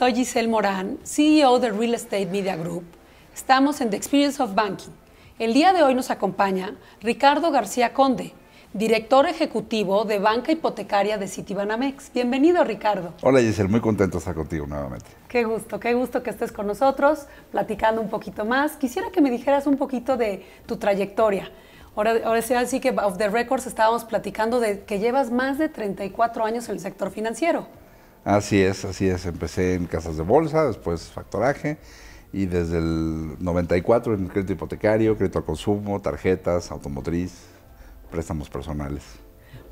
Soy Giselle Morán, CEO de Real Estate Media Group. Estamos en The Experience of Banking. El día de hoy nos acompaña Ricardo García Conde, director ejecutivo de banca hipotecaria de Citibanamex. Bienvenido, Ricardo. Hola, Giselle, muy contento de estar contigo nuevamente. Qué gusto, qué gusto que estés con nosotros, platicando un poquito más. Quisiera que me dijeras un poquito de tu trayectoria. Ahora, ahora sí, así que of the records estábamos platicando de que llevas más de 34 años en el sector financiero. Así es, así es. Empecé en casas de bolsa, después factoraje y desde el 94 en crédito hipotecario, crédito al consumo, tarjetas, automotriz, préstamos personales.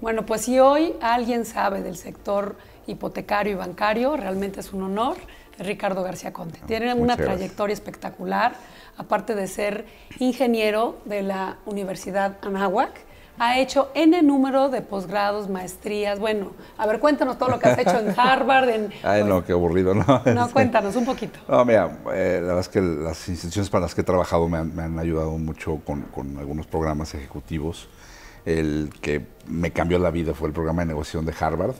Bueno, pues si hoy alguien sabe del sector hipotecario y bancario, realmente es un honor. Ricardo García Conte. Ah, Tiene una trayectoria espectacular, aparte de ser ingeniero de la Universidad Anáhuac, ha hecho N número de posgrados, maestrías. Bueno, a ver, cuéntanos todo lo que has hecho en Harvard. En, Ay, no, pues, qué aburrido, ¿no? No, este, cuéntanos un poquito. No, mira, eh, la verdad es que las instituciones para las que he trabajado me han, ayudado mucho con, algunos programas ejecutivos. El que me cambió la vida fue el programa de negociación de Harvard,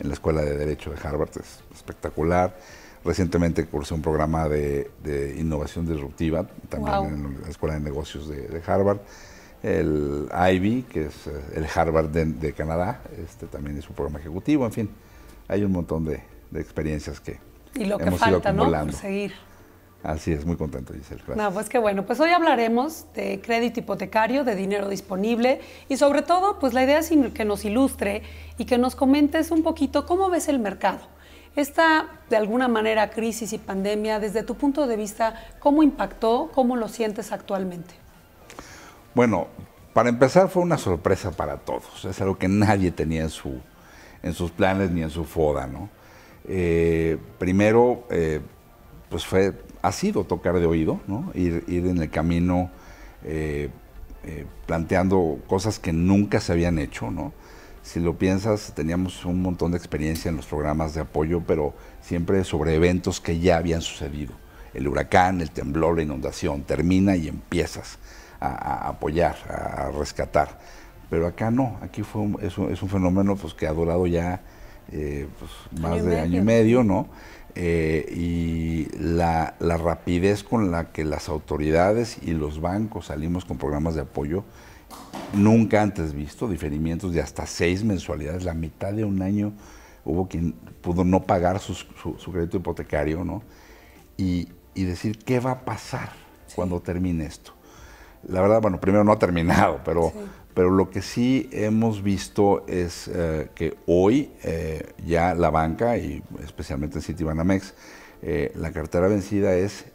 en la Escuela de Derecho de Harvard, es espectacular. Recientemente cursé un programa de, innovación disruptiva, también en la Escuela de Negocios de Harvard el Ivy, que es eh, el Harvard de, Canadá, este también es un programa ejecutivo, en fin, hay un montón de, experiencias que y lo que falta, ¿no? seguir. Así es, muy contento, Giselle. Gracias. No, pues qué bueno. Pues hoy hablaremos de crédito hipotecario, de dinero disponible y sobre todo, pues la idea es que nos ilustre y que nos comentes un poquito cómo ves el mercado. Esta, de alguna manera, crisis y pandemia, desde tu punto de vista, ¿cómo impactó? ¿Cómo lo sientes actualmente? Bueno, para empezar fue una sorpresa para todos, es algo que nadie tenía en, su, en sus planes ni en su foda, ¿no? Eh, primero, eh, pues fue, ha sido tocar de oído, ¿no? Ir, en el camino eh, planteando cosas que nunca se habían hecho, ¿no? Si lo piensas, teníamos un montón de experiencia en los programas de apoyo, pero siempre sobre eventos que ya habían sucedido. El huracán, el temblor, la inundación, termina y empiezas a, apoyar, a rescatar. Pero acá no, aquí fue es, un, fenómeno pues, que ha durado ya eh, pues, más de año y medio, ¿no? Eh, y la, rapidez con la que las autoridades y los bancos salimos con programas de apoyo nunca antes visto, diferimientos de hasta seis mensualidades, la mitad de un año hubo quien pudo no pagar su, crédito hipotecario, ¿no? Y, decir, ¿qué va a pasar cuando termine esto? la verdad, bueno, primero no ha terminado, pero, pero lo que sí hemos visto es eh, que hoy eh, ya la banca, y especialmente Citibanamex, eh, la cartera vencida es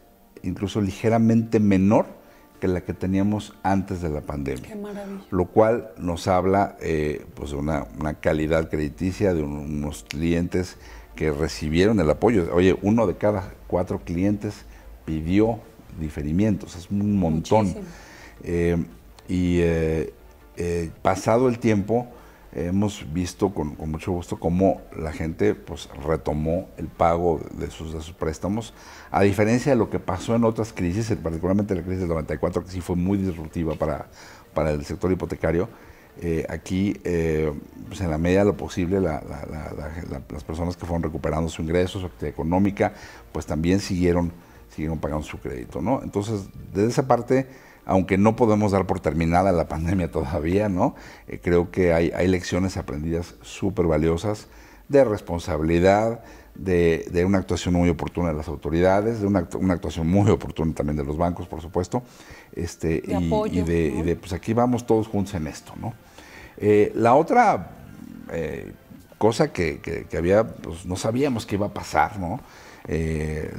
incluso ligeramente menor que la que teníamos antes de la pandemia. Qué maravilla. Lo cual nos habla eh, pues de una, calidad crediticia, de unos clientes que recibieron el apoyo. Oye, uno de cada cuatro clientes pidió diferimientos, es un montón. Eh, y eh, eh, pasado el tiempo, hemos visto con, mucho gusto cómo la gente pues, retomó el pago de sus, préstamos, a diferencia de lo que pasó en otras crisis, particularmente la crisis del 94, que sí fue muy disruptiva para, para el sector hipotecario. aquí, pues, en la medida de lo posible, las personas que fueron recuperando su ingreso, su actividad económica, pues también siguieron, siguieron pagando su crédito. ¿no? Entonces, desde esa parte aunque no podemos dar por terminada la pandemia todavía, ¿no? Eh, creo que hay, hay lecciones aprendidas súper valiosas de responsabilidad, de, una actuación muy oportuna de las autoridades, de una, actuación muy oportuna también de los bancos, por supuesto, este, y, de, pues aquí vamos todos juntos en esto, ¿no? Eh, la otra eh, cosa que, que había, pues no sabíamos que iba a pasar, ¿no? Eh,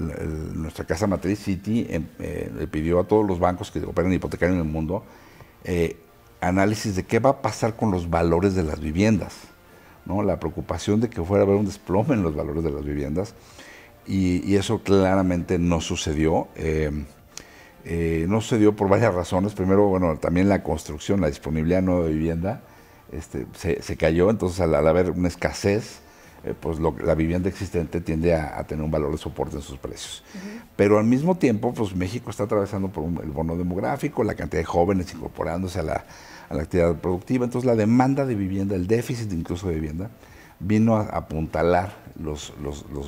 nuestra casa matriz City em, eh, le pidió a todos los bancos que operan hipotecario en el mundo eh, análisis de qué va a pasar con los valores de las viviendas. ¿no? La preocupación de que fuera a haber un desplome en los valores de las viviendas y, eso claramente no sucedió. Em, no sucedió por varias razones. Primero, bueno, también la construcción, la disponibilidad nueva de vivienda este, se, cayó, entonces al, haber una escasez eh, pues la vivienda existente tiende a, tener un valor de soporte en sus precios. Pero al mismo tiempo, pues México está atravesando por el bono demográfico, la cantidad de jóvenes incorporándose a la, actividad productiva, entonces la demanda de vivienda, el déficit incluso de vivienda, vino a, apuntalar los,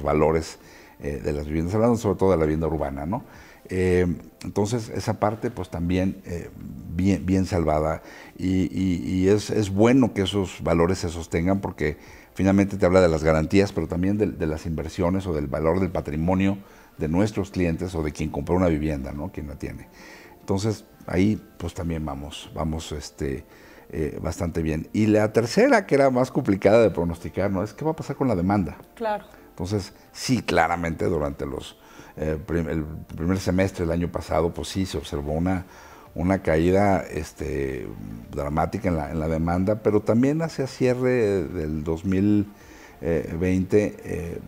valores eh, de las viviendas, hablando sobre todo de la vivienda urbana, ¿no? Eh, entonces, esa parte, pues también eh, bien, salvada. Y, es, bueno que esos valores se sostengan porque finalmente te habla de las garantías, pero también de, las inversiones o del valor del patrimonio de nuestros clientes o de quien compró una vivienda, ¿no? Quien la tiene. Entonces, ahí, pues también vamos, vamos, este. Eh, bastante bien. Y la tercera, que era más complicada de pronosticar, ¿no? Es qué va a pasar con la demanda. Claro. Entonces, sí, claramente durante los eh, el primer semestre del año pasado, pues sí, se observó una, una caída este, dramática en la, demanda, pero también hacia cierre del 2020 eh,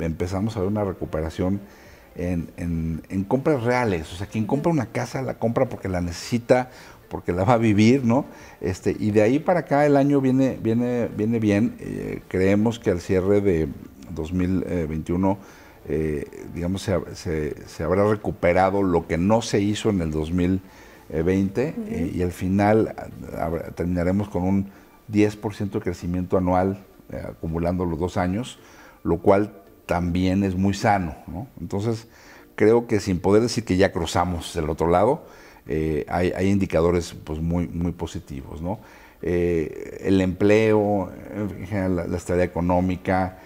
empezamos a ver una recuperación en, compras reales. O sea, quien compra una casa la compra porque la necesita, porque la va a vivir, ¿no? Este, y de ahí para acá el año viene, viene, viene bien. Eh, creemos que al cierre de 2021 eh, digamos, se, habrá recuperado lo que no se hizo en el 2020 eh, y al final ah, terminaremos con un 10% de crecimiento anual eh, acumulando los dos años, lo cual también es muy sano. Entonces, creo que sin poder decir que ya cruzamos el otro lado, hay, indicadores pues, muy, muy positivos. ¿no? el empleo, la, la económica,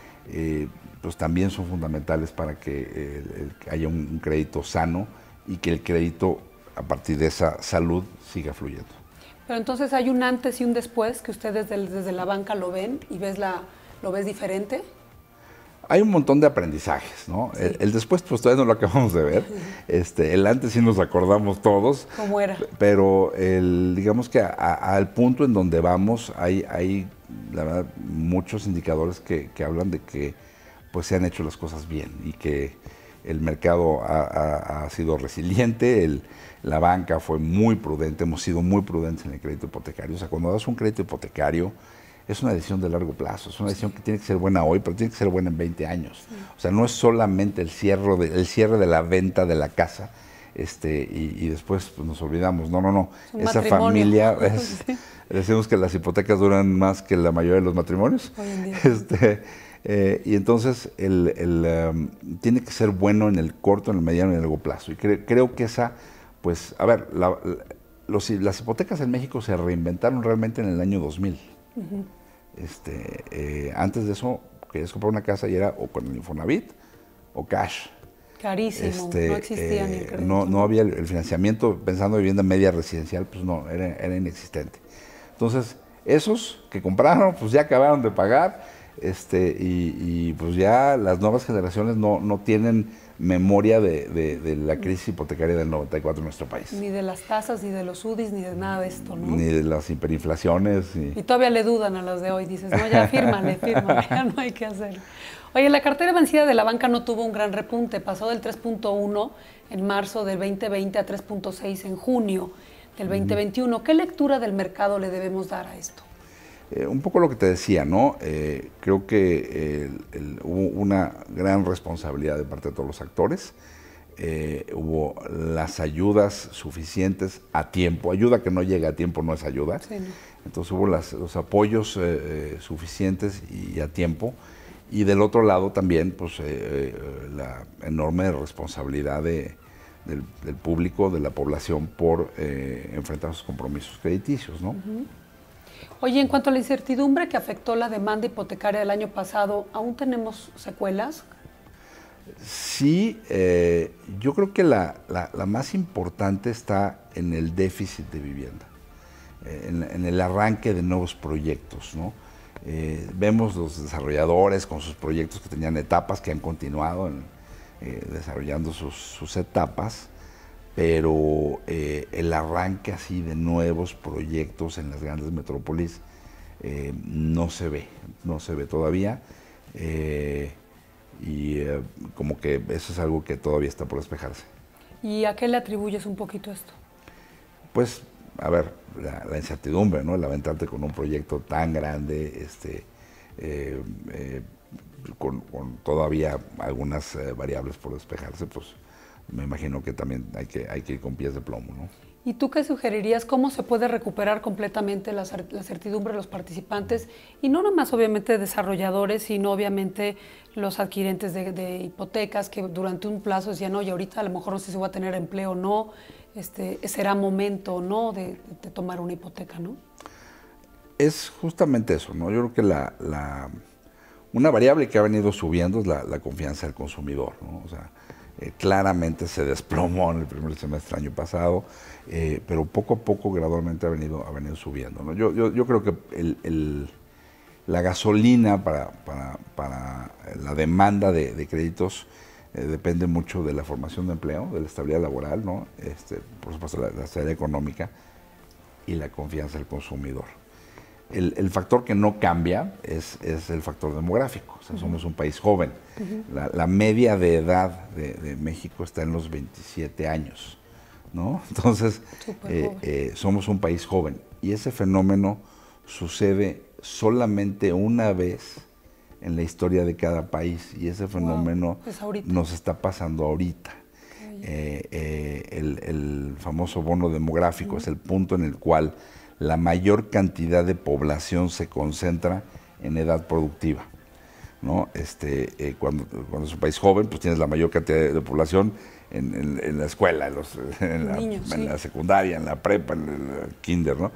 pues también son fundamentales para que haya un crédito sano y que el crédito a partir de esa salud siga fluyendo. Pero entonces hay un antes y un después que ustedes desde, la banca lo ven y ves la, lo ves diferente. Hay un montón de aprendizajes, ¿no? El, después, pues todavía no lo acabamos de ver. Este, el antes sí nos acordamos todos. ¿Cómo era? Pero el, digamos que al punto en donde vamos hay, hay verdad, muchos indicadores que hablan de que pues se han hecho las cosas bien y que el mercado ha, sido resiliente, la banca fue muy prudente, hemos sido muy prudentes en el crédito hipotecario. O sea, cuando das un crédito hipotecario, es una decisión de largo plazo, es una decisión que tiene que ser buena hoy, pero tiene que ser buena en 20 años. O sea, no es solamente el cierre de, la venta de la casa este, y, después pues, nos olvidamos. No, no, no. Esa familia Decimos que las hipotecas duran más que la mayoría de los matrimonios. Este, eh, y entonces el, um, tiene que ser bueno en el corto, en el mediano y en el largo plazo. Y creo que esa, pues, a ver, las hipotecas en México se reinventaron realmente en el año 2000. este, eh, antes de eso, querías comprar una casa y era o con el Infonavit o cash. Carísimo, este, no existía el eh, No, había el, financiamiento, pensando en vivienda media residencial, pues no, era, era inexistente. Entonces, esos que compraron, pues ya acabaron de pagar este, y, pues ya las nuevas generaciones no, tienen memoria de, la crisis hipotecaria del 94 en nuestro país. Ni de las tasas, ni de los UDIs, ni de nada de esto, ¿no? Ni de las hiperinflaciones. Y todavía le dudan a las de hoy. Dices, no, ya fírmale, fírmale, ya no hay que hacer. Oye, la cartera vencida de la banca no tuvo un gran repunte. Pasó del 3.1 en marzo del 2020 a 3.6 en junio del 2021. ¿Qué lectura del mercado le debemos dar a esto? Eh, un poco lo que te decía, ¿no? Eh, creo que eh, hubo una gran responsabilidad de parte de todos los actores. hubo las ayudas suficientes a tiempo. Ayuda que no llega a tiempo no es ayuda. Entonces hubo los apoyos suficientes y, a tiempo. Y del otro lado también, pues, la enorme responsabilidad del, público, de la población, por enfrentar sus compromisos crediticios, ¿no? Oye, en cuanto a la incertidumbre que afectó la demanda hipotecaria del año pasado, ¿aún tenemos secuelas? Sí, eh, yo creo que la, más importante está en el déficit de vivienda, eh, en, el arranque de nuevos proyectos. ¿no? Eh, vemos los desarrolladores con sus proyectos que tenían etapas, que han continuado desarrollando sus etapas pero eh, el arranque así de nuevos proyectos en las grandes metrópolis eh, no se ve, no se ve todavía. Eh, y como que eso es algo que todavía está por despejarse. ¿Y a qué le atribuyes un poquito esto? Pues, a ver, la, incertidumbre, ¿no? El aventarte con un proyecto tan grande, este, con, todavía algunas variables por despejarse, pues me imagino que también hay que, hay que ir con pies de plomo. ¿no? ¿Y tú qué sugerirías? ¿Cómo se puede recuperar completamente la, certidumbre de los participantes? Y no nomás obviamente desarrolladores, sino obviamente los adquirentes de, hipotecas que durante un plazo decían, oye, ahorita a lo mejor no sé si voy a tener empleo o no, este, será momento no de, tomar una hipoteca, ¿no? Es justamente eso, ¿no? Yo creo que la, la una variable que ha venido subiendo es la, confianza del consumidor, ¿no? O sea, eh, claramente se desplomó en el primer semestre del año pasado, eh, pero poco a poco gradualmente ha venido, ha venido subiendo. Yo, yo, yo, creo que la gasolina para, la demanda de, créditos eh, depende mucho de la formación de empleo, de la estabilidad laboral, ¿no? Este, por supuesto la, la estabilidad económica y la confianza del consumidor. El, factor que no cambia es, el factor demográfico. somos un país joven. la, media de edad de, México está en los 27 años. Entonces, eh, eh, somos un país joven. Y ese fenómeno sucede solamente una vez en la historia de cada país. Y ese fenómeno pues nos está pasando ahorita. Eh, el, famoso bono demográfico es el punto en el cual la mayor cantidad de población se concentra en edad productiva. ¿no? Este, eh, cuando, es un país joven, pues tienes la mayor cantidad de, población en, la escuela, en, la, secundaria, en la prepa, en el kinder, ¿no?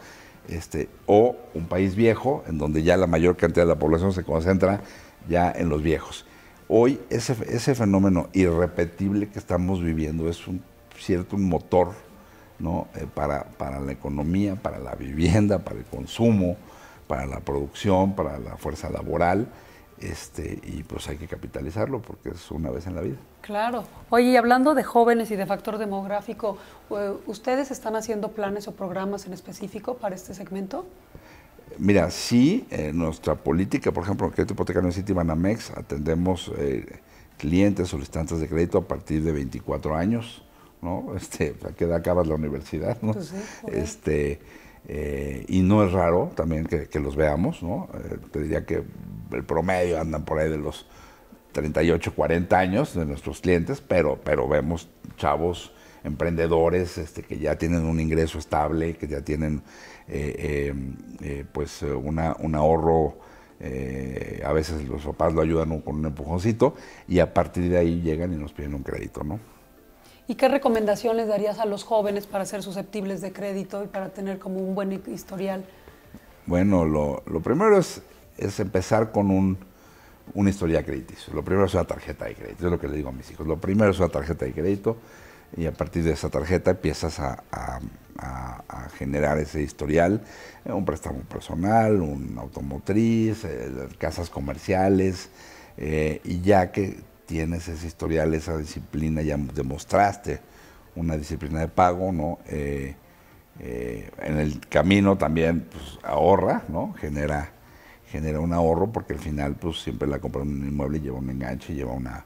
Este, o un país viejo, en donde ya la mayor cantidad de la población se concentra ya en los viejos. Hoy ese, fenómeno irrepetible que estamos viviendo es un cierto motor ¿no? Eh, para, para la economía, para la vivienda, para el consumo, para la producción, para la fuerza laboral. Este, y pues hay que capitalizarlo porque es una vez en la vida. Claro. Oye, y hablando de jóvenes y de factor demográfico, eh, ¿ustedes están haciendo planes o programas en específico para este segmento? Mira, sí, nuestra política, por ejemplo, en Crédito Hipotecario City Banamex, atendemos eh, clientes solicitantes de crédito a partir de 24 años. ¿no? Este, ¿a pues, qué acabas la universidad? Pues este, eh, y no es raro también que, los veamos, ¿no? Eh, te diría que el promedio andan por ahí de los 38, 40 años de nuestros clientes, pero, pero vemos chavos emprendedores este, que ya tienen un ingreso estable, que ya tienen eh, pues una, un ahorro a veces los papás lo ayudan con un empujoncito y a partir de ahí llegan y nos piden un crédito, ¿no? ¿Y qué recomendaciones darías a los jóvenes para ser susceptibles de crédito y para tener como un buen historial? Bueno, lo, primero es, es, empezar con un, una historia crediticia. Lo primero es una tarjeta de crédito, es lo que le digo a mis hijos. Lo primero es una tarjeta de crédito y a partir de esa tarjeta empiezas a, generar ese historial, eh, un préstamo personal, un automotriz, eh, casas comerciales, eh, y ya que tienes ese historial, esa disciplina, ya demostraste una disciplina de pago, ¿no? Eh, eh, en el camino también pues, ahorra, ¿no? Genera, genera un ahorro porque al final pues siempre la compra en un inmueble lleva un enganche, lleva una,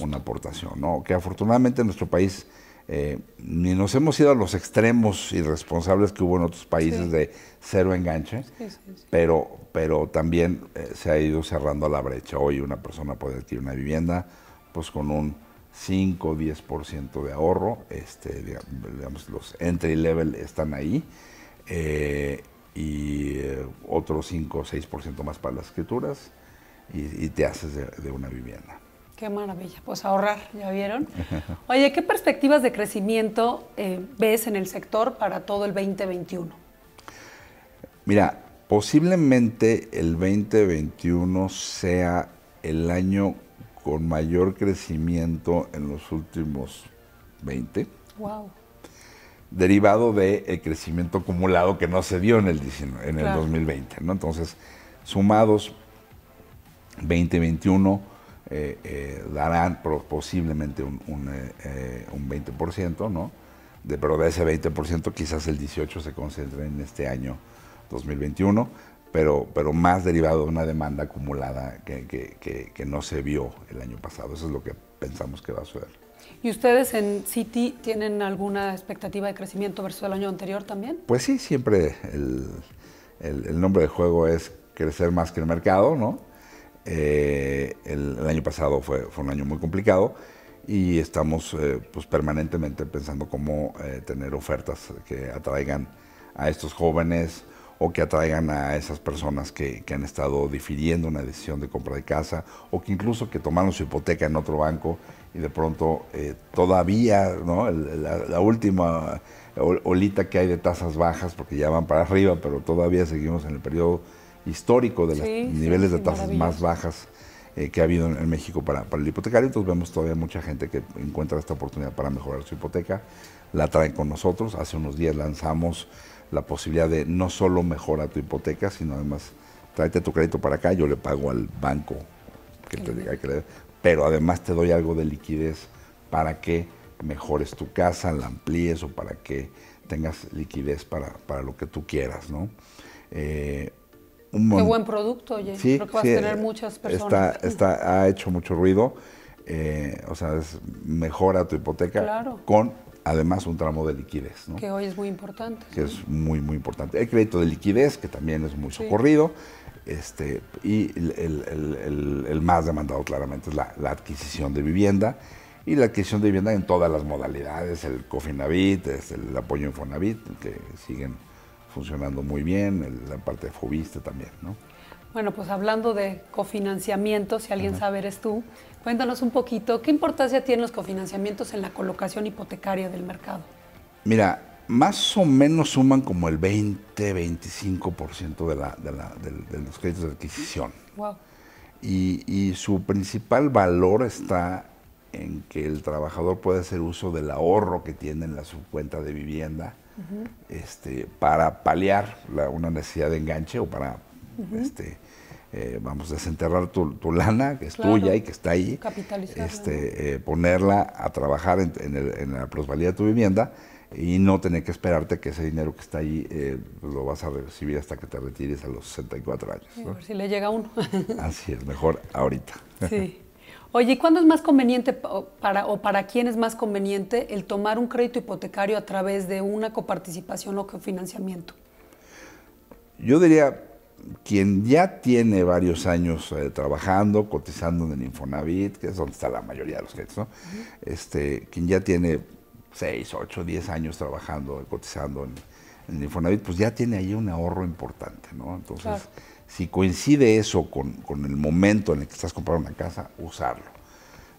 una aportación, ¿no? Que afortunadamente en nuestro país eh, ni nos hemos ido a los extremos irresponsables que hubo en otros países de cero enganche, Pero, pero también eh, se ha ido cerrando la brecha. Hoy una persona puede adquirir una vivienda pues con un 5 o 10% de ahorro, este, los entry level están ahí, eh, y eh, otro 5 o 6% más para las escrituras, y, te haces de una vivienda. Qué maravilla, pues ahorrar, ya vieron. Oye, ¿qué perspectivas de crecimiento eh, ves en el sector para todo el 2021? Mira, posiblemente el 2021 sea el año con mayor crecimiento en los últimos 20. Wow. Derivado del de crecimiento acumulado que no se dio en el, el 2020, ¿no? Entonces, sumados 2021 eh, eh, darán posiblemente un, un, eh, 20%, eh, ¿no? De, pero de ese 20% quizás el 18% se concentre en este año 2021, pero, pero más derivado de una demanda acumulada que, que, que, no se vio el año pasado. Eso es lo que pensamos que va a suceder. ¿Y ustedes en City tienen alguna expectativa de crecimiento versus el año anterior también? Pues sí, siempre el, el, el nombre del juego es crecer más que el mercado, ¿no? Eh, el, año pasado fue, fue, un año muy complicado y estamos eh, pues permanentemente pensando cómo eh, tener ofertas que atraigan a estos jóvenes o que atraigan a esas personas que, han estado difiriendo una decisión de compra de casa o que incluso que tomaron su hipoteca en otro banco y de pronto todavía ¿no? la, la última olita que hay de tasas bajas porque ya van para arriba pero todavía seguimos en el periodo histórico de los niveles de tasas más bajas eh, que ha habido en, México para, el hipotecario. Entonces vemos todavía mucha gente que encuentra esta oportunidad para mejorar su hipoteca, la traen con nosotros. Hace unos días lanzamos la posibilidad de no solo mejorar tu hipoteca, sino además tráete tu crédito para acá, yo le pago al banco que te diga que le, pero además te doy algo de liquidez para que mejores tu casa, la amplíes o para que tengas liquidez para, para lo que tú quieras, ¿no? Eh, Qué buen producto, oye. Creo que vas a tener muchas personas. Está, ha hecho mucho ruido. Eh, o sea, es, mejora tu hipoteca con además un tramo de liquidez. ¿no? Que hoy es muy importante. Que es muy, muy importante. El crédito de liquidez, que también es muy socorrido. Este, y el, más demandado claramente es la, la, adquisición de vivienda y la adquisición de vivienda en todas las modalidades, el Cofinavit, este, el apoyo Infonavit, que siguen funcionando muy bien, la parte de Fobiste también, ¿no? Bueno, pues hablando de cofinanciamiento, si alguien sabe eres tú, cuéntanos un poquito, ¿qué importancia tienen los cofinanciamientos en la colocación hipotecaria del mercado? Mira, más o menos suman como el 20-25% de, la, de, la, de, los créditos de adquisición. Wow. Y, y su principal valor está en que el trabajador puede hacer uso del ahorro que tiene en la cuenta de vivienda este, para paliar una necesidad de enganche o para, este, eh, vamos, desenterrar tu, lana, que es tuya y que está ahí, este, eh, ponerla a trabajar en, la plusvalía de tu vivienda y no tener que esperarte que ese dinero que está ahí eh, lo vas a recibir hasta que te retires a los 64 años. ¿no? ver si le llega uno. Así es, mejor ahorita. Sí. Oye, ¿y cuándo es más conveniente para, o para quién es más conveniente el tomar un crédito hipotecario a través de una coparticipación o cofinanciamiento? Yo diría, quien ya tiene varios años eh, trabajando, cotizando en el Infonavit, que es donde está la mayoría de los clientes, ¿no? este, quien ya tiene seis, ocho, diez años trabajando, cotizando en, el Infonavit, pues ya tiene ahí un ahorro importante, ¿no? Entonces, si coincide eso con, el momento en el que estás comprando una casa, usarlo.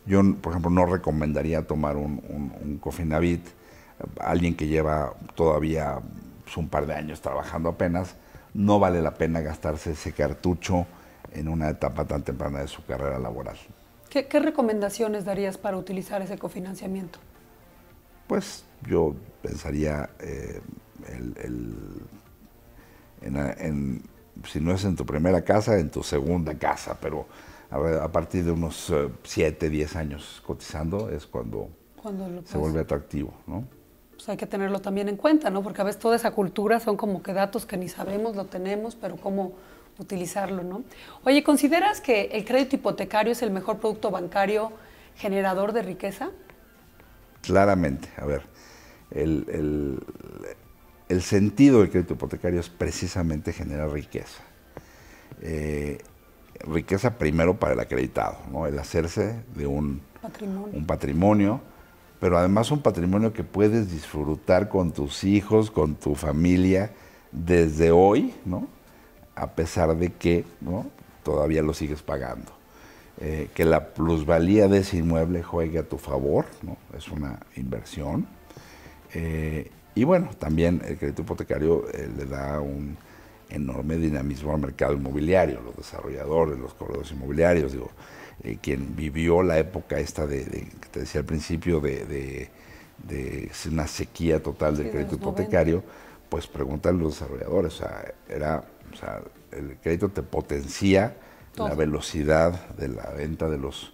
Yo, por ejemplo, no recomendaría tomar un, Cofinavit, eh, alguien que lleva todavía pues, un par de años trabajando apenas, no vale la pena gastarse ese cartucho en una etapa tan temprana de su carrera laboral. ¿Qué, recomendaciones darías para utilizar ese cofinanciamiento? Pues yo pensaría eh, el, en, si no es en tu primera casa, en tu segunda casa, pero a, partir de unos 7, eh, 10 años cotizando es cuando, cuando se vuelve atractivo, ¿no? Pues hay que tenerlo también en cuenta, ¿no? Porque a veces toda esa cultura son como que datos que ni sabemos, lo tenemos, pero cómo utilizarlo, ¿no? Oye, ¿consideras que el crédito hipotecario es el mejor producto bancario generador de riqueza? Claramente, a ver, el, el sentido del crédito hipotecario es precisamente generar riqueza. Eh, riqueza primero para el acreditado, el hacerse de un patrimonio. un patrimonio, pero además un patrimonio que puedes disfrutar con tus hijos, con tu familia, desde hoy, ¿no? a pesar de que ¿no? todavía lo sigues pagando. Eh, que la plusvalía de ese inmueble juegue a tu favor, ¿no? es una inversión. Eh, y bueno, también el crédito hipotecario eh, le da un enorme dinamismo al mercado inmobiliario, los desarrolladores, los corredores inmobiliarios, digo, eh, quien vivió la época esta de, que te decía al principio, de, una sequía total del crédito hipotecario, pues pues a los desarrolladores, o sea, era, el crédito te potencia la velocidad de la venta de los,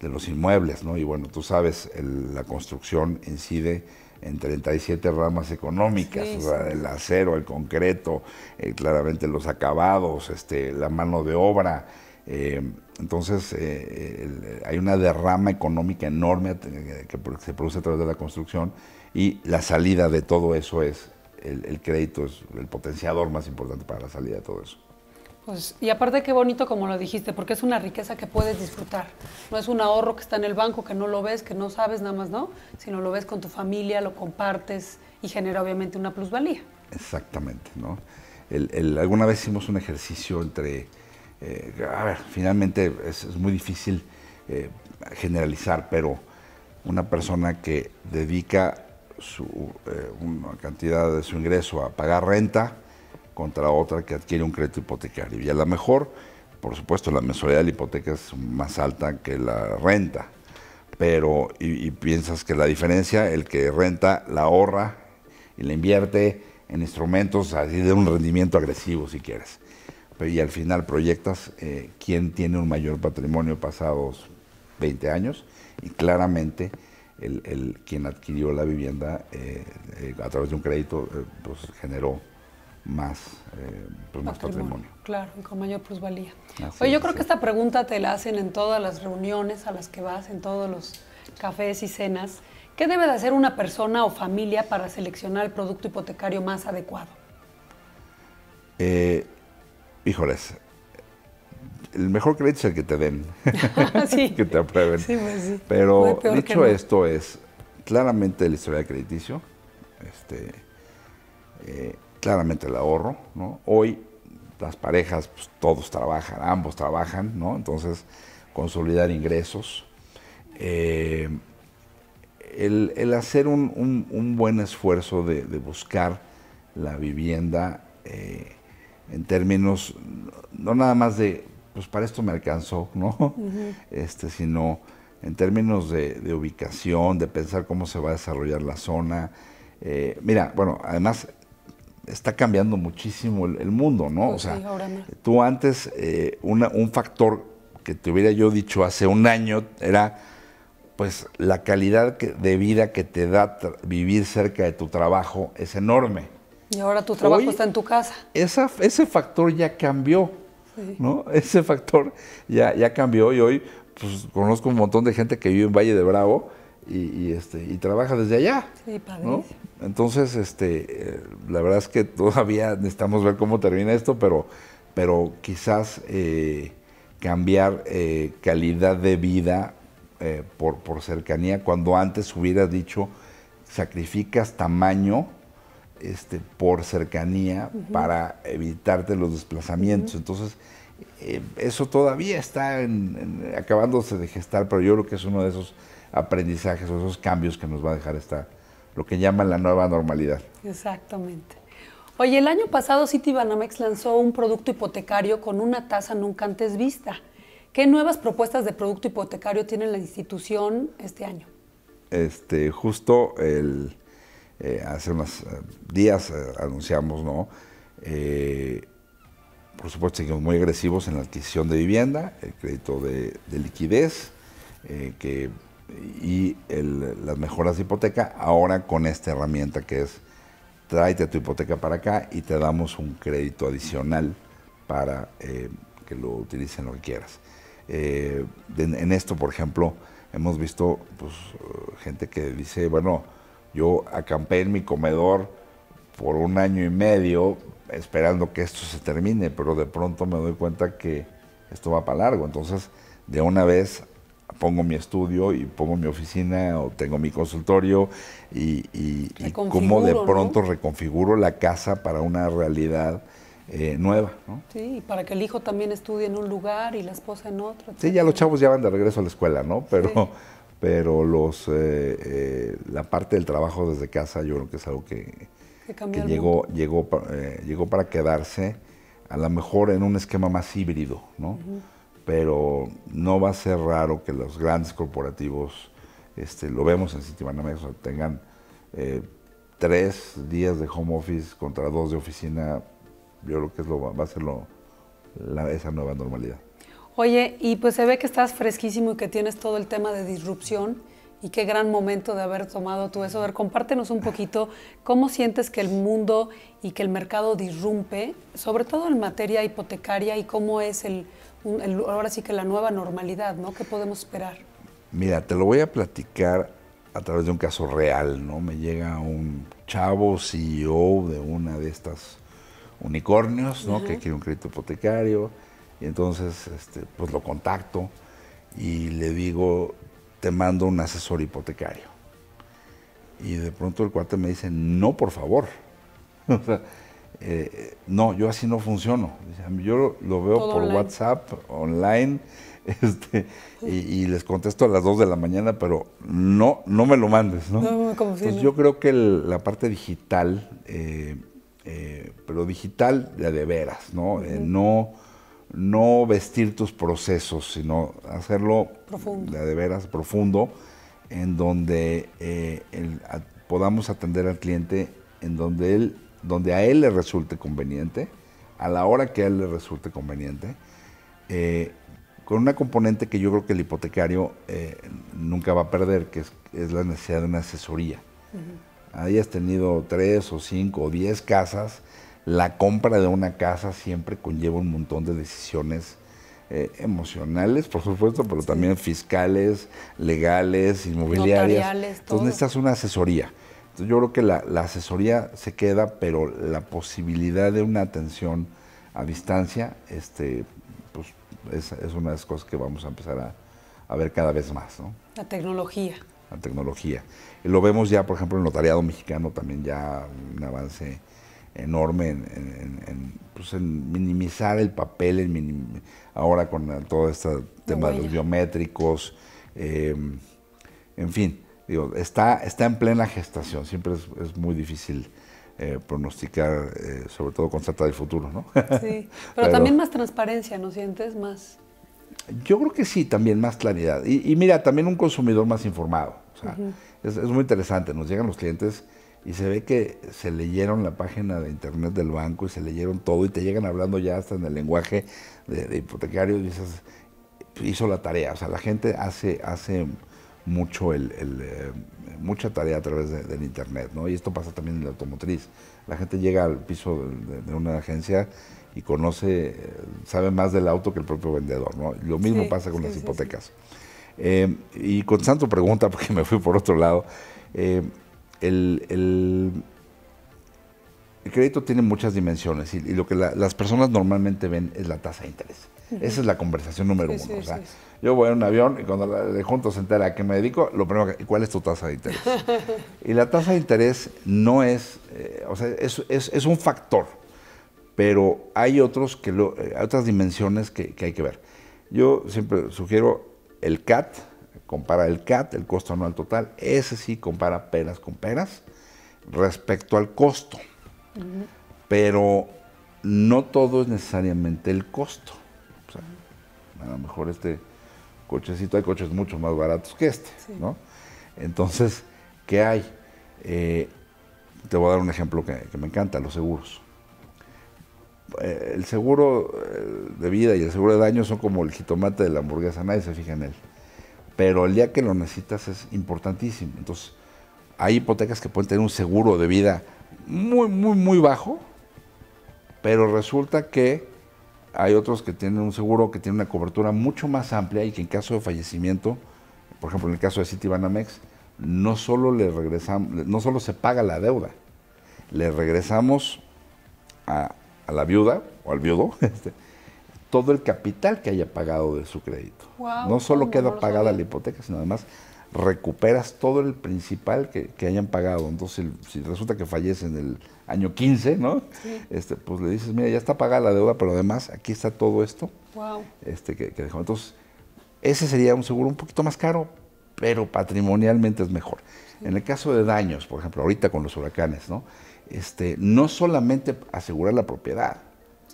de los inmuebles, ¿no? Y bueno, tú sabes, la construcción incide en 37 ramas económicas, el acero, el concreto, eh, claramente los acabados, este, la mano de obra. Eh, entonces eh, hay una derrama económica enorme que se produce a través de la construcción y la salida de todo eso es el, el crédito, es el potenciador más importante para la salida de todo eso. Pues, y aparte qué bonito como lo dijiste, porque es una riqueza que puedes disfrutar. No es un ahorro que está en el banco, que no lo ves, que no sabes nada más, ¿no? Sino lo ves con tu familia, lo compartes y genera obviamente una plusvalía. Exactamente, ¿no? alguna vez hicimos un ejercicio entre, eh, a ver, finalmente es, muy difícil eh, generalizar, pero una persona que dedica eh, una cantidad de su ingreso a pagar renta, contra otra que adquiere un crédito hipotecario. Y a lo mejor, por supuesto, la mensualidad de la hipoteca es más alta que la renta, pero y, piensas que la diferencia, el que renta la ahorra y la invierte en instrumentos así de un rendimiento agresivo, si quieres. Pero, y al final proyectas eh, quién tiene un mayor patrimonio pasados 20 años y claramente el, quien adquirió la vivienda eh, eh, a través de un crédito pues, generó eh, pues, más, patrimonio. Claro, con mayor plusvalía. yo creo que esta pregunta te la hacen en todas las reuniones a las que vas, en todos los cafés y cenas. ¿Qué debe de hacer una persona o familia para seleccionar el producto hipotecario más adecuado? Eh, híjoles, el mejor crédito es el que te den, que te aprueben. Pues Pero dicho esto es claramente el de crediticio. Este, eh, claramente el ahorro, ¿no? Hoy las parejas, pues, todos trabajan, ambos trabajan, ¿no? Entonces, consolidar ingresos. Eh, el, hacer un, buen esfuerzo de, buscar la vivienda eh, en términos, no nada más de, pues para esto me alcanzó, ¿no? este, sino en términos de, ubicación, de pensar cómo se va a desarrollar la zona. Eh, mira, bueno, además está cambiando muchísimo el, mundo, ¿no? Pues o sea, tú antes, eh, un factor que te hubiera yo dicho hace un año era pues la calidad de vida que te da vivir cerca de tu trabajo es enorme. Y ahora tu trabajo está en tu casa. Esa, ese factor ya cambió, ¿no? Ese factor ya, ya cambió y hoy pues, conozco un montón de gente que vive en Valle de Bravo y, este, y trabaja desde allá. Sí, Entonces, este, eh, la verdad es que todavía necesitamos ver cómo termina esto, pero, pero quizás eh, cambiar eh, calidad de vida por, por, cercanía, cuando antes hubiera dicho, sacrificas tamaño este, por cercanía para evitarte los desplazamientos. Entonces, eh, eso todavía está acabándose de gestar, pero yo creo que es uno de esos aprendizajes o esos cambios que nos va a dejar esta, lo que llaman la nueva normalidad. Exactamente. Oye, el año pasado Citibanamex lanzó un producto hipotecario con una tasa nunca antes vista. ¿Qué nuevas propuestas de producto hipotecario tiene la institución este año? Este, justo el, eh, hace unos eh, días anunciamos, ¿no? Por supuesto, seguimos muy agresivos en la adquisición de vivienda, el crédito de, liquidez eh, y las mejoras de hipoteca, ahora con esta herramienta que es tráete tu hipoteca para acá y te damos un crédito adicional para eh, que lo utilicen lo que quieras. Eh, en, esto, por ejemplo, hemos visto pues, gente que dice, bueno, yo acampé en mi comedor por un año y medio esperando que esto se termine, pero de pronto me doy cuenta que esto va para largo. Entonces, de una vez pongo mi estudio y pongo mi oficina o tengo mi consultorio y, como de pronto reconfiguro la casa para una realidad eh, nueva. ¿no? Sí, para que el hijo también estudie en un lugar y la esposa en otro. Sí, ya los chavos ya van de regreso a la escuela, ¿no? Pero, pero los, eh, eh, la parte del trabajo desde casa yo creo que es algo que, que, llegó, llegó, eh, llegó para quedarse, a lo mejor en un esquema más híbrido, ¿no? Pero no va a ser raro que los grandes corporativos, este, lo vemos en Citibanamex, tengan eh, tres días de home office contra dos de oficina, yo creo que es lo, va a ser lo, esa nueva normalidad. Oye, y pues se ve que estás fresquísimo y que tienes todo el tema de disrupción y qué gran momento de haber tomado tú eso. A ver, compártenos un poquito cómo sientes que el mundo y que el mercado disrumpe, sobre todo en materia hipotecaria y cómo es el, ahora sí que la nueva normalidad, ¿no? ¿Qué podemos esperar? Mira, te lo voy a platicar a través de un caso real, ¿no? Me llega un chavo CEO de una de estas unicornios, ¿no? Que quiere un crédito hipotecario. Y entonces, este, pues lo contacto y le digo, te mando un asesor hipotecario. Y de pronto el cuate me dice, no, por favor. o sea, eh, no, yo así no funciono. Yo lo veo por WhatsApp, online, este, y, les contesto a las 2 de la mañana, pero no, no me lo mandes, ¿no? Entonces, yo creo que la parte digital, eh, eh, pero digital de, de veras, ¿no? no no vestir tus procesos, sino hacerlo de veras profundo, en donde eh, podamos atender al cliente en donde, donde a él le resulte conveniente, a la hora que a él le resulte conveniente, eh, con una componente que yo creo que el hipotecario eh, nunca va a perder, que es, la necesidad de una asesoría. tenido tres o cinco o diez casas, la compra de una casa siempre conlleva un montón de decisiones eh, emocionales, por supuesto, pero también fiscales, legales, inmobiliarias. Notariales, todo. Entonces necesitas una asesoría. Entonces yo creo que la, asesoría se queda, pero la posibilidad de una atención a distancia, este, pues es, una de las cosas que vamos a empezar a, a ver cada vez más. ¿no? La tecnología. La tecnología. lo vemos ya, por ejemplo, en el notariado mexicano también ya un avance enorme pues, en, minimizar el papel, en ahora con todo este tema de los biométricos, em, en fin, digo, está, está en plena gestación, siempre es, muy difícil. Eh, pronosticar, eh, sobre todo con trata del futuro, ¿no? Sí, pero, también más transparencia, ¿no sientes? Más. Yo creo que sí, también más claridad. Y, mira, también un consumidor más informado. es, es, muy interesante, nos llegan los clientes y se ve que se leyeron la página de internet del banco y se leyeron todo y te llegan hablando ya hasta en el lenguaje de, hipotecario y dices, hizo la tarea. O sea, la gente hace, hace mucho eh, mucha tarea a través del internet, ¿no? Y esto pasa también en la automotriz. La gente llega al piso de, una agencia y conoce, eh, sabe más del auto que el propio vendedor, ¿no? Lo mismo pasa con las hipotecas. Eh, y con tanto pregunta, porque me fui por otro lado, el, crédito tiene muchas dimensiones y, lo que las personas normalmente ven es la tasa de interés. Esa es la conversación número uno. yo voy a un avión y cuando le junto se entera a qué me dedico, lo primero que, ¿cuál es tu tasa de interés? y la tasa de interés no es, eh, o sea, es, un factor, pero hay otros que eh, otras dimensiones que, que hay que ver. Yo siempre sugiero el CAT, compara el CAT, el costo anual total, ese sí compara peras con peras respecto al costo. Pero no todo es necesariamente el costo. a lo mejor este cochecito, hay coches mucho más baratos que este, ¿no? Entonces, ¿qué hay? Eh, te voy a dar un ejemplo que, me encanta, los seguros. Eh, el seguro eh, de vida y el seguro de daño son como el jitomate de la hamburguesa, nadie se fija en él pero el día que lo necesitas es importantísimo. Entonces, hay hipotecas que pueden tener un seguro de vida muy, muy, muy bajo, pero resulta que hay otros que tienen un seguro que tiene una cobertura mucho más amplia y que en caso de fallecimiento, por ejemplo en el caso de Citibanamex, no solo le no solo se paga la deuda, le regresamos a, la viuda o al viudo este, todo el capital que haya pagado de su crédito. no solo queda pagada la hipoteca, sino además recuperas todo el principal que, hayan pagado. Entonces, si, resulta que fallece en el año 15, ¿no? Este, pues le dices, mira, ya está pagada la deuda, pero además aquí está todo esto este, que, dejó. Entonces, ese sería un seguro un poquito más caro, pero patrimonialmente es mejor. En el caso de daños, por ejemplo, ahorita con los huracanes, ¿no? Este, no solamente asegurar la propiedad,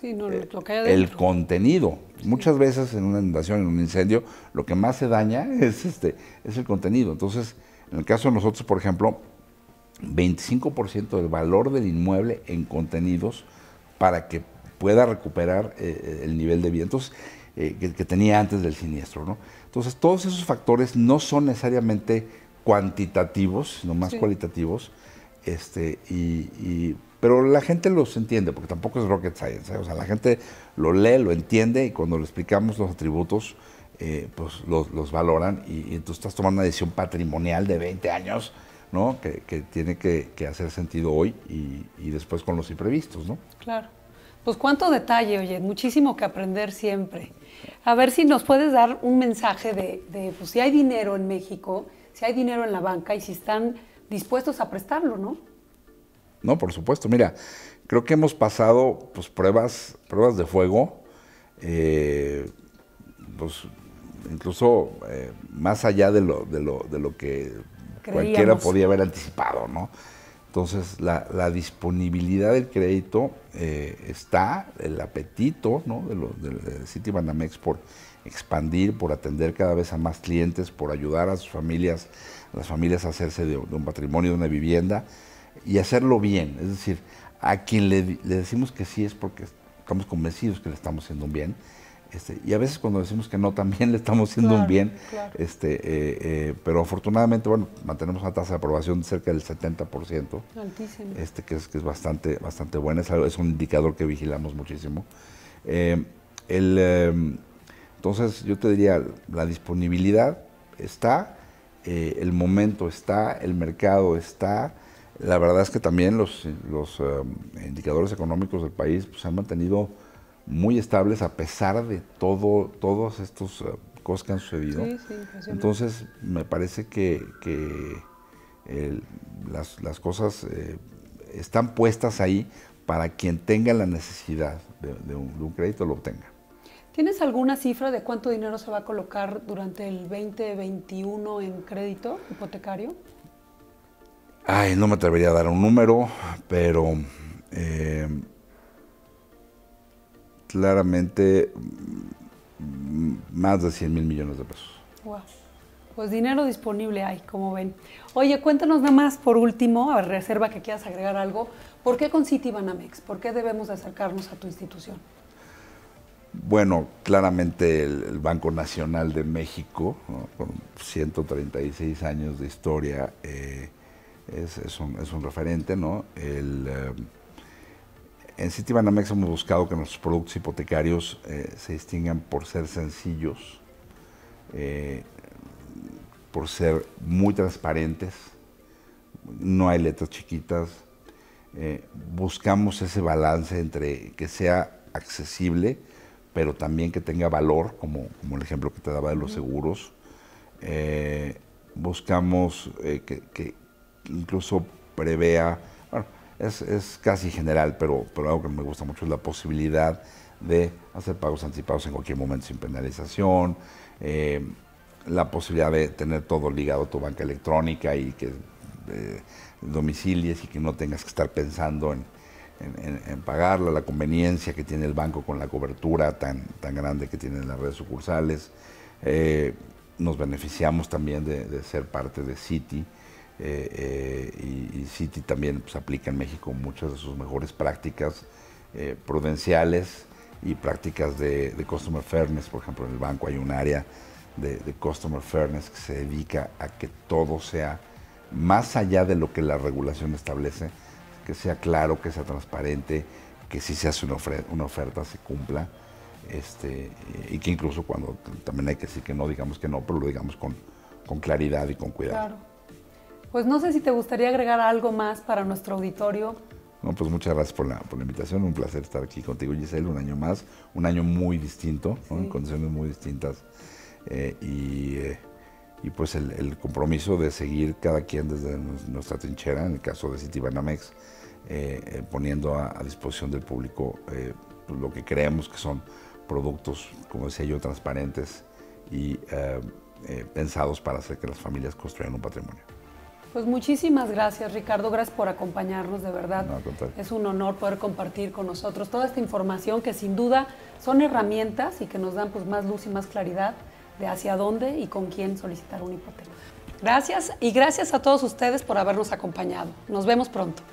eh, el contenido. Muchas veces en una inundación, en un incendio, lo que más se daña es, este, es el contenido. Entonces, en el caso de nosotros, por ejemplo, 25% del valor del inmueble en contenidos para que pueda recuperar eh, eh, el nivel de vientos que, tenía antes del siniestro. ¿no? Entonces, todos esos factores no son necesariamente cuantitativos, sino más cualitativos, este, y pero la gente los entiende, porque tampoco es rocket science. ¿eh? O sea, la gente lo lee, lo entiende y cuando le explicamos los atributos, eh, pues los, valoran y, entonces estás tomando una decisión patrimonial de 20 años, ¿no? Que, tiene que, hacer sentido hoy y, después con los imprevistos, ¿no? Claro. Pues cuánto detalle, oye, muchísimo que aprender siempre. A ver si nos puedes dar un mensaje de, de pues, si hay dinero en México, si hay dinero en la banca y si están dispuestos a prestarlo, ¿no? No, por supuesto. Mira, creo que hemos pasado pues, pruebas, pruebas de fuego, eh, pues, incluso eh, más allá de lo, de lo, de lo que cualquiera podía haber anticipado, ¿no? Entonces, la, disponibilidad del crédito eh, está, el apetito ¿no? de, lo, de, por expandir, por atender cada vez a más clientes, por ayudar a sus familias, a las familias a hacerse de un patrimonio, de una vivienda y hacerlo bien. Es decir, a quien le, decimos que sí es porque estamos convencidos que le estamos haciendo un bien. Este, y a veces cuando decimos que no, también le estamos haciendo un bien. Este, eh, eh, pero afortunadamente, bueno, mantenemos una tasa de aprobación de cerca del 70%. Altísimo. Este, que es, es bastante, bastante buena. Es, es un indicador que vigilamos muchísimo. Eh, em, entonces, yo te diría, la disponibilidad está, el momento está, el mercado está, la verdad es que también los, eh, indicadores económicos del país pues, se han mantenido muy estables a pesar de todo, todas estas eh, cosas que han sucedido. Entonces, me parece que, las, cosas eh, están puestas ahí para quien tenga la necesidad de un crédito lo obtenga. ¿Tienes alguna cifra de cuánto dinero se va a colocar durante el 2021 en crédito hipotecario? Ay, no me atrevería a dar un número, pero eh, claramente mm, más de 100 mil millones de pesos. Wow. Pues dinero disponible hay, como ven. Oye, cuéntanos nada más por último, a reserva que quieras agregar algo, ¿por qué con Citibanamex? ¿Por qué debemos acercarnos a tu institución? Bueno, claramente el, Banco Nacional de México, con 136 años de historia, eh, es, es, un, referente, ¿no? El, eh, en Citibanamex hemos buscado que nuestros productos hipotecarios eh, se distingan por ser sencillos, eh, por ser muy transparentes, no hay letras chiquitas. buscamos ese balance entre que sea accesible, pero también que tenga valor, como, como el ejemplo que te daba de los seguros. buscamos que, que incluso prevea, bueno, es, casi general, pero, algo que me gusta mucho es la posibilidad de hacer pagos anticipados en cualquier momento sin penalización, eh, la posibilidad de tener todo ligado a tu banca electrónica y que eh, domicilies y que no tengas que estar pensando en, en, pagarla, la conveniencia que tiene el banco con la cobertura tan, grande que tienen las redes sucursales. Eh, nos beneficiamos también de, de, ser parte de Citi, eh, eh, y, Citi también pues, aplica en México muchas de sus mejores prácticas eh, prudenciales y prácticas de, customer fairness. Por ejemplo, en el banco hay un área de, customer fairness que se dedica a que todo sea más allá de lo que la regulación establece, que sea claro, que sea transparente, que si se hace una, oferta, se cumpla, este, y que incluso cuando también hay que decir que no digamos que no, pero lo digamos con, con claridad y con cuidado. Claro. Pues no sé si te gustaría agregar algo más para nuestro auditorio. No, pues muchas gracias por la, invitación, un placer estar aquí contigo Giselle, un año más, un año muy distinto, en condiciones muy distintas eh, eh, y, pues el, compromiso de seguir cada quien desde nuestra trinchera, en el caso de Citibanamex, eh, eh, poniendo a, disposición del público pues lo que creemos que son productos, como decía yo, transparentes y pensados para hacer que las familias construyan un patrimonio. Pues muchísimas gracias, Ricardo. Gracias por acompañarnos, de verdad. es un honor poder compartir con nosotros toda esta información que sin duda son herramientas y que nos dan pues, más luz y más claridad de hacia dónde y con quién solicitar un hipoteca. Gracias y gracias a todos ustedes por habernos acompañado. Nos vemos pronto.